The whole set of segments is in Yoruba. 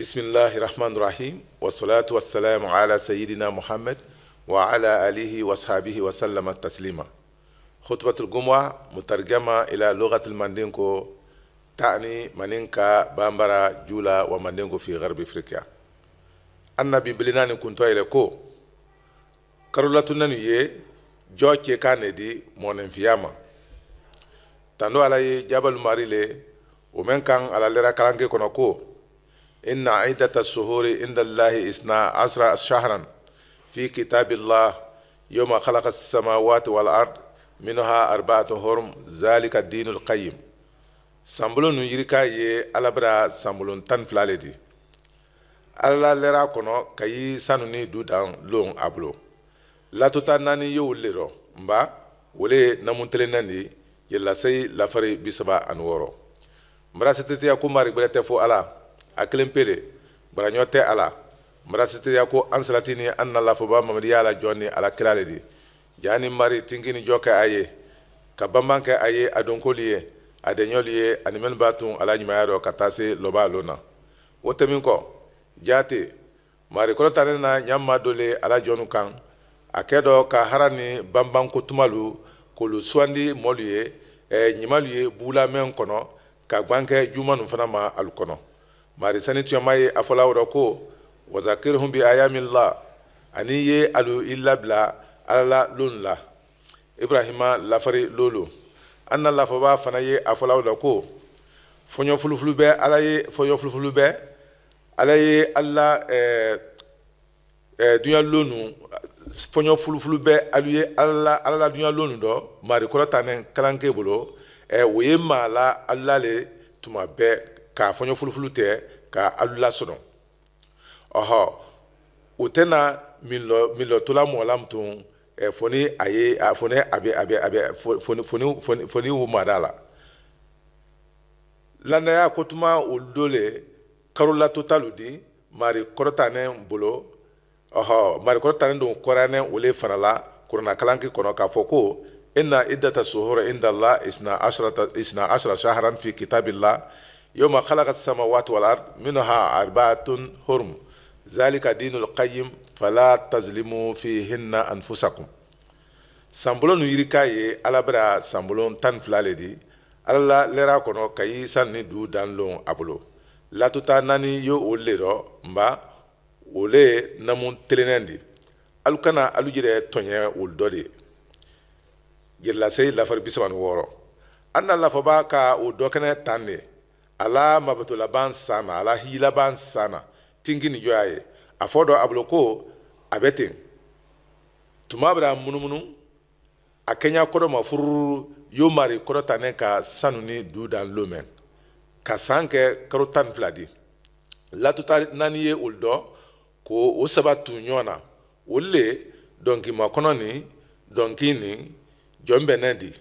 بسم الله الرحمن الرحيم والصلاة والسلام على سيدنا محمد وعلى آله وصحبه وسلم التسليما خطبة الجمعة مترجمة إلى لغة المندينكو تعني منينكا بامبرا جولا ومندينكو في غرب إفريقيا أنا ببلنان كنت إليكو كارولاتنا نيي جوكي كاندي دي فياما تانو على جبل ماريلي ومن كان على لرا كلانكي كونكو إن عدة الشهور عند الله إثنا عشر شهرا في كتاب الله يوم خلق السماوات والأرض منها أربعة هرم ذلك الدين القيم sanbolo nu yirika ye alabara sanbolo tan fila le di ala lɛra kɔnɔ ka yi sanu ni du dan lon a bolo latuta naani ye wolu le rɔ nba wole ye namuntelen nɛn de ye laseyi lafari bisaba ani wɔɔrɔ nbara seteteya ko mari gbɛrɛ tɛ fo ala a kelen pe de baraɲɔ tɛ a la marasitiya ko an salati ni an na lafoba mamadiya la jɔn ni ala kira le di jaa ni mari tinki ni jɔ kɛ a ye ka banban kɛ a ye a donkoli ye a deɲɔli ye ani mɛnu b'a tun ala ɲumanya dɔ ka taa se lɔba lon na o tɛmin kɔ jaate mari kɔrɔtanin na ɲama dɔ le ala jɔnnu kan a kɛ dɔ ka hara ni banbanko tumalu k'olu suwandi mɔlu ye ɲimalu ye bugulamɛn kɔnɔ ka gwan juma nu fana ma alu kɔnɔ mari sani tuyama ye a fɔla wɔrɔ ko wazakirihum bi ayamillah ani ye alu i labila ala la lon la ibrahima lafari lolo an na lafɔba fana ye a fɔla wɔrɔ ko fɔɲɔ fulufulu bɛ ala ye fɔɲɔ fulufulu bɛ ala ye ala ɛɛ eh, ɛɛ eh, dunuya lonu fɔɲɔ fulufulu bɛ alu ye ala la ala lonu dɔ mari kɔrɔ ta kalanke bolo ɛɛ eh, o ye maa la ala le tuma bɛɛ k'a fɔɲɔ fulufulu tɛ ka alu lasɔrɔ ɔhɔ o tɛna milɔ milɔtola mɔgɔlam tun ɛ foni a ye a foni a bɛ a bɛ a bɛ foni foni foni foni wo ma da la lanaya ko tuma o le karola totalu di mari kɔrɔtanen bolo ɔhɔ mari kɔrɔtanen don kɔrɔyanen o le fana la kurana kalanki kɔnɔ k'a fɔ ko e na sohoro e isna asra isna asra saharan fi kitabi la. يوم خلق السماوات والأرض منها أربعة هرم ذلك دين القيم فلا تظلموا فيهن أنفسكم sanbolonu yirika ye ala bɛra sanbolon tan fila le di ala la lɛra kɔnɔ ka yi san ni du dan lon a bolo latuta naani ye o le rɔ nba o le ye namu telenen di alu kana alu yɛrɛ tɔɲɛ o dɔ de yɛrɛlase lafari bisaba ni wɔɔrɔ an na lafaba ka o dɔ kɛnɛ tan de ala mabatola sana ala hila sana tingi ni jɔ ye a fɔ dɔ a ko a bɛ ten tuma bɛ a munumunu a kɛɲa kɔrɔ ma fururu yo mari kɔrɔ ta ka sanu ni du dan lomɛ ka san kɛ karo tan fila di latuta nani ye olu dɔn ko o saba tu ɲɔgɔn na olu le dɔnki makɔnɔ ni dɔnki ni jɔn bɛnɛ di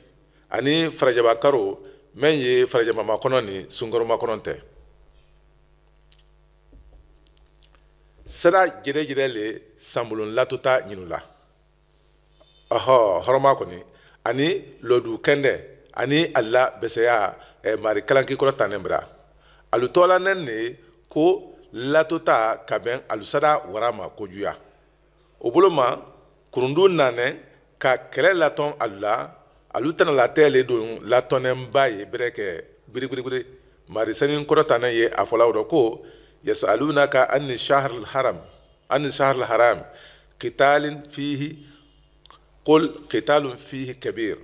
ani farajaba karo min ye farajɛmama kɔnɔ ni sunkɔrɔma kɔnɔ tɛ sira jɛrɛjɛrɛ le sanbolon latuta ɲinula ɔhɔ hɔrɔma kɔni ani lɔdu kɛndɛ ani ala bɛsɛya eh, mari kalanki kɔrɔ tanen bira alu ne ko latuta ka alusada wara ma kojuya o bolo ma kurundu nanɛ ka kɛlɛ latɔn alu alu tana latɛɛle don latɔnɛnba ye bɛrɛ kɛ biribiribiri marisɛni kɔrɔtana ye a fɔla rɔ ko yasaluna ka ani shahril haram ani shahril haram qitalin fihi qul qitalun fihi kabir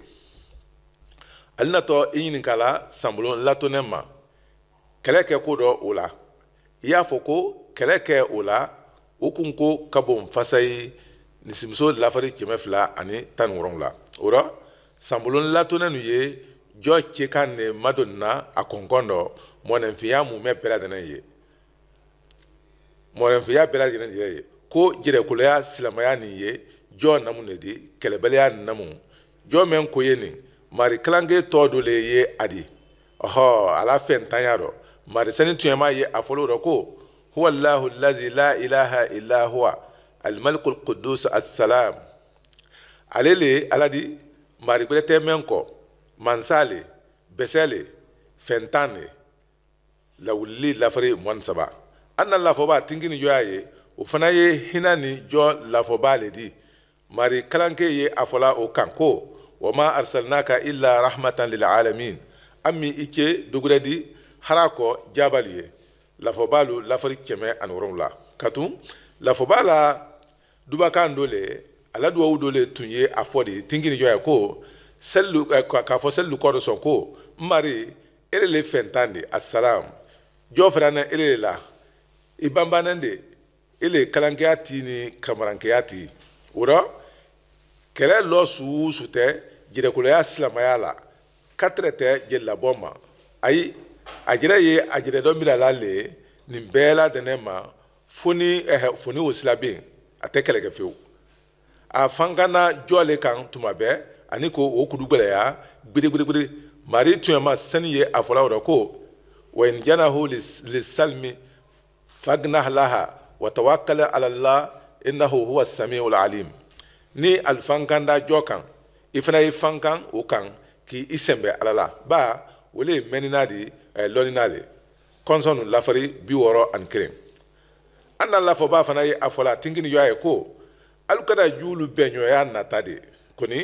ali natɔ i ɲininka la sanbulon latɔnɛ ma kɛlɛ kɛ ko dɔ o la i y'a fɔ ko kɛlɛ kɛ o la o kun ko ka bon fasa ye nisimiso lafari kɛmɛ fila ani tan ni wɔrɔn la o rɔ sanbolon latonɛnu ye jɔ ce ka ne madon na a kɔnkɔn dɔ mɔnɛnfinya mumɛ bɛɛ lajɛlen ye mɔnɛnfinya bɛɛ lajɛlen yɛrɛ ye ko jɛrɛkoloya silamɛya nin ye jɔ namu de di kɛlɛbaliya namu jɔ mɛn ko ye nin mari kalanke tɔ do le ye a di ɔhɔ ala fɛntanya dɔ mari sɛni tun ye a fɔlɔ dɔ ko huwalahu lazi la ilaha illa huwa alimalikul kudus asalam ale le ala di marigbe tɛ mɛnkɔ mansale bɛsɛle fɛntanne lawuli lafare mɔni saba an na lafɔba tinki ni jɔ y'a ye o fana ye hinɛ ni jɔ lafɔba le di mari kalanke ye a fɔla o kan ko wa ma arsalnaka illa rahmatan lil alamin Ami min i ce dugurɛ di hara kɔ jabali ye lafɔba lo lafari kɛmɛ ani wɔrɔnwula ka tun la dubakan do le aladuwawu dɔ le tun ye a fɔ de tingini jɔ ye ko sɛlu k'a fɔ sɛlu kɔ dɔ sɔn ko n mari e de le fɛn tan de asalam jɔ fɛnɛ na e de la i banbannen de e de kalankɛya ti ni kamarankɛya ti o dɔ kɛlɛ lɔ su su tɛ jɛnɛkoloya silamɛya la katɛrɛ tɛ jɛlabɔ ma ayi a jɛrɛ ye a jɛrɛ dɔ mina la le nin bɛɛ la dɛnɛ ma fo ni ɛhɛ fo ni o sila bɛ yen a tɛ kɛlɛ kɛ fiyewu a fangana jɔ le kan tuma bɛɛ ani ko o kudu gwɛlɛya gbedegbedegbe mari tun sani ye a fɔla yɔrɔ ko wa in janahu lisalmi fagnah laha wa tawakkal ala allah innahu huwa samiul alim ni alfankanda jɔ kan i fana ye fankan o kan k'i i sɛnbɛ ala la ba o le ye mɛnina de eh, lɔnina de kɔnsɔn nu lafari bi wɔɔrɔ ani kelen an na lafɔba fana ye a fɔla tinkini yɔ a ye ko hali ka da juulu bɛnɲɔgɔnya nata de kɔni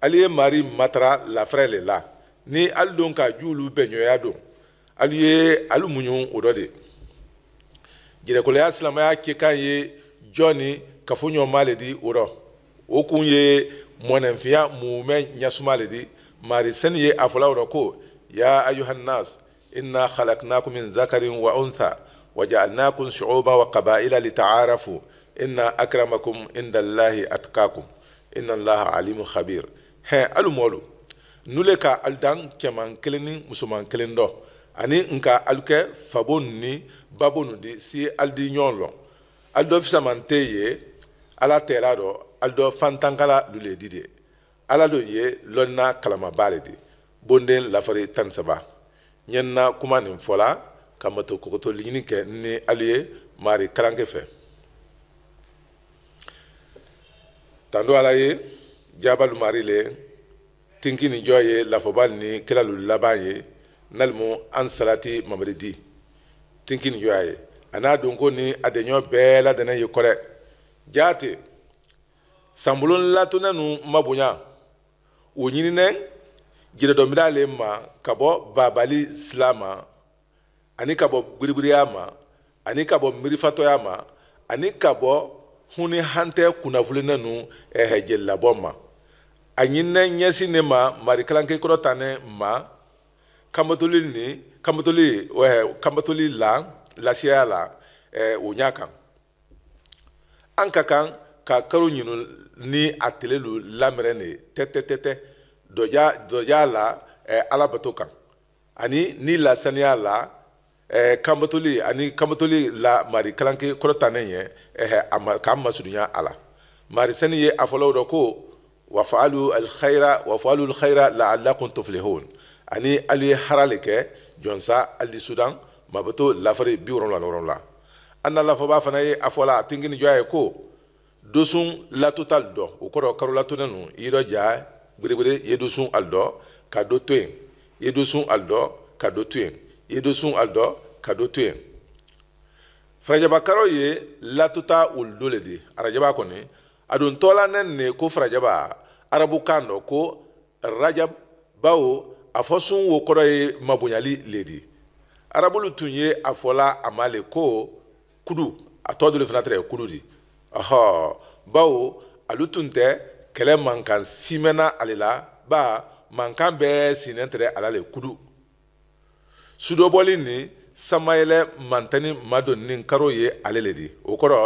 hali ye mari matara lafɛrɛ le la ni hali don ka juulu bɛnɲɔgɔnya don hali ye hali muɲu o dɔ de jɛnɛkɔlɔya silamɛya kɛ kan ye jɔn ni kafoɲɔgɔnma le di o dɔ o kun ye mɔnɛnfinya mumɛ ɲɛsuma le di mari sani ye a fɔla o dɔ ko ya ayuhannas inna khalaqnakum min zakarin wa untha waja'alnakum shu'uban wa qaba'ila lita'arafu inna akramakum indallahi atqakum inna allaha alimu khabir hɛn alu mɔlu nule ka alidan cɛman kelen ni musoman kelen dɔ ani nka alikɛ fabo ni babo nu di si alidi ɲɔgɔn lɔ ali dɔ fisaman tɛ ye ala tɛra dɔ ali dɔ fantankala lule di de ala dɔ ye lɔnna kalamaba le di bonden lafari tan saba ɲɛnina kuma nin fɔla ka mato kogotoliɲini kɛ ni ali ye mari kalankɛ fɛ tando ala ye jabalu mari le tinkini jɔ ye lafɔbali ni kilalu laban ye nalimu an salati mamadi di tinkini jɔ a ye a n'a don ko ni a deɲɔ bɛɛ ladɛnɛ ye kɔrɛ jaate sanbolon latonɛnu mabonya o ɲininɛ jiredɔnbira le ma ka bɔ babali sila ma ani ka bɔ gbiribiriya ma ani ka bɔ mirifatɔya ma ani ka bɔ huni hantɛ kunnafoni nanu ɛhɛ jelilabɔ ma a ɲinɛ ɲɛsin ne ma mari kalanke kɔrɔ ta ma kanbatoli ni kanbatoli ɛɛ kanbatoli la lasiya la ɛɛ o ɲa kan an ka kan ka karo ɲinu ni a tele lu lamɛrɛ ne tɛtɛtɛtɛ dɔja dɔja la ɛɛ alabato kan ani ni lasaniya la ɛɛ eh, kanbatoli ani kanbatoli la mari kalanke kɔrɔtanen eh, ye ɛɛ a ma k'an masurunya a la mari sani ye a fɔlaw dɔ ko wafalu alihayira wafalu alihayira la alakun tofilihon ani ali ye hara le kɛ jɔnsa ali sudan mabato lafari bi wɔrɔn la ni wɔrɔn la an na lafɔba fana ye a fɔla a tingi ni jɔ a ye ko dosun latotali dɔ o kɔrɔ karo latonɛ nu i dɔ ja gbedegbede ye dosun ali dɔ ka dɔ to yen ye dosun ali dɔ ka dɔ to yen ye dosun ali dɔ ka dɔ to yen farajaba ye latuta wuludo le de arajaba kɔni a don tɔla nɛni ne ko farajaba arabukan dɔ ko rajabawo a fɔ sun wo kɔrɔ ye mabonyali le de arabulu tun ye a fɔla a ma le ko kudu a tɔ dole fana tɛrɛ kudu di ɔhɔ bawo alu tun tɛ kɛlɛ mankan simɛna ale la ba mankan bɛɛ sinnen tɛrɛ ala le kudu sudɔbɔli nin samayɛlɛ mantani madon nin karo ye ale le di o kɔrɔ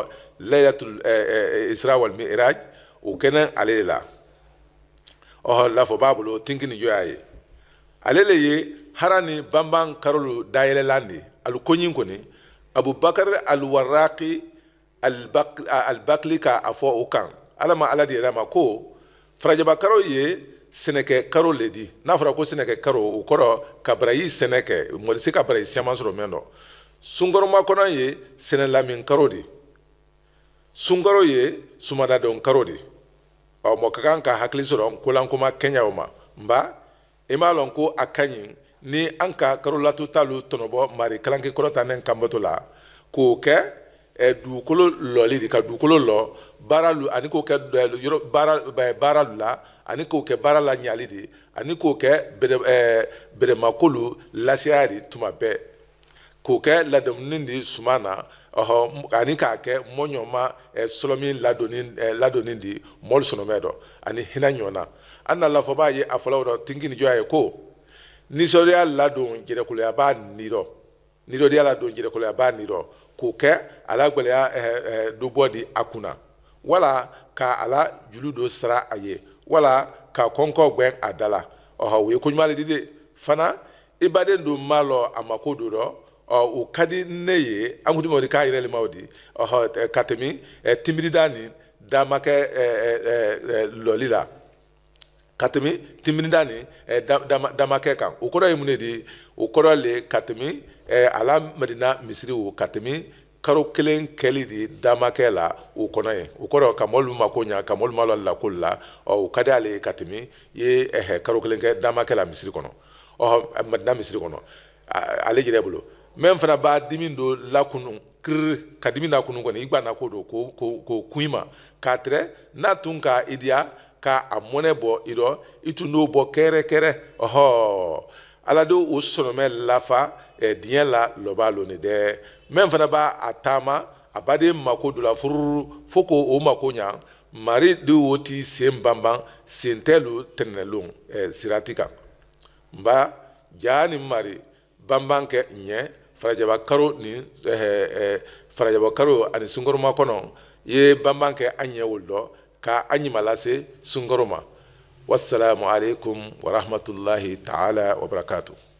layilatul eh, eh, isra wal mi'raj o kɛnɛ ale le la ɔhɔ lafɔ b'a bolo tinki ni jɔ ye ale le ye hara ni banban karolu dayɛlɛlan de alu koɲin kɔni abubakar alwaraki albakli ka a fɔ o kan ala ma ala di yɛrɛ ma ko farajabakaro ye sɛnɛkɛ karo le di n'a fɔra ko sɛnɛkɛ karo o kɔrɔ kabara y'i sɛnɛkɛ kɛ mɔgɔ se ka bara i sɔrɔ mɛn dɔ sunkɔrɔma kɔnɔ ye sɛnɛ karo di sunkɔrɔ ye sumadadon karo di ɔ mɔ ka kan ka hakili sɔrɔ n kolankoma o ma nba i m'a lɔn ko a ka ɲi ni an ka karolatu talu tɔnɔbɔ mari kalanke kɔrɔta ne kanbato la k'o kɛ ɛ dugukolo lɔli de ka dugukolo lɔ baara lu ani k'o kɛ yɔrɔ baara ɛ baara lu la ani k'o kɛ baara la ɲali de ani k'o kɛ bere ɛɛ beremakolu laseya de tuma bɛɛ k'o kɛ ladamuni de suma na ɔhɔ ani k'a kɛ mɔɲɔma ɛ sɔlɔmi ladonni ɛ ladonni de mɔli sɔnɔmɛ dɔ ani hinɛ ɲɔgɔnna an na lafɔ b'a ye a fɔla dɔ tinki ni jɔ ye ko nisɔndiya ladon jɛnɛkoloya b'a ni nisɔndiya ladon jɛnɛkoloya b'a ni k'o kɛ a la gɛlɛya eh, eh, di a kunna wala ka a la julu do sara a ye wala ka kɔnkɔ gbɛn a da la ɔhɔ o ye koɲuman di de fana i baden m'a lɔ a mako don dɔ ɔ o ka di ne ye an kun ti mɛ o k'a yɛrɛ ma o di ɔhɔ ka tɛmɛ timidida ni damakɛ lɔli la. ka tɛmɛ timinida ni eh, damakɛ kan o kɔrɔ ye mun de ye o kɔrɔ le ka tɛmɛ eh, ala madina misiri o ka tɛmɛ karo kelen kɛli de damakɛ la o kɔnɔ ye o kɔrɔ ka mɔlu ma ko ɲa ka mɔlu ma la lakoli la ɔ o ka di ale ye ka tɛmɛ ye ɛhɛ karo kelen kɛ damakɛ la misiri kɔnɔ ɔ madina misiri kɔnɔ ale yɛrɛ bolo mɛ fana b'a dimi don lakunu kiri ka dimi n'a kunu kɔni i gba na ko don ko ko ko kun ma k'a tɛrɛ n'a tun ka idiya ka a mɔnɛ bɔ irɔ i tun t'o bɔ kɛrɛkɛrɛ ɔhɔ ala eh, de o sɔnɔmɛ lafa ɛ diɲɛ la lɔba loni dɛ mɛ fana b'a atama taama mako dula la fururu fo k'o mako nya mari de o ti sen banban sen tɛ lo tɛnɛnɛlon eh, ɛ sirati kan nba jaa ni mari banban kɛ farajaba karo ni ɛɛ eh, eh farajaba karo ani sunkɔrɔma kɔnɔ ye banban kɛ an ka an ɲumanlase sunkaro ma wasalamu alaikum warahmatullahi ta'ala wabarakatuh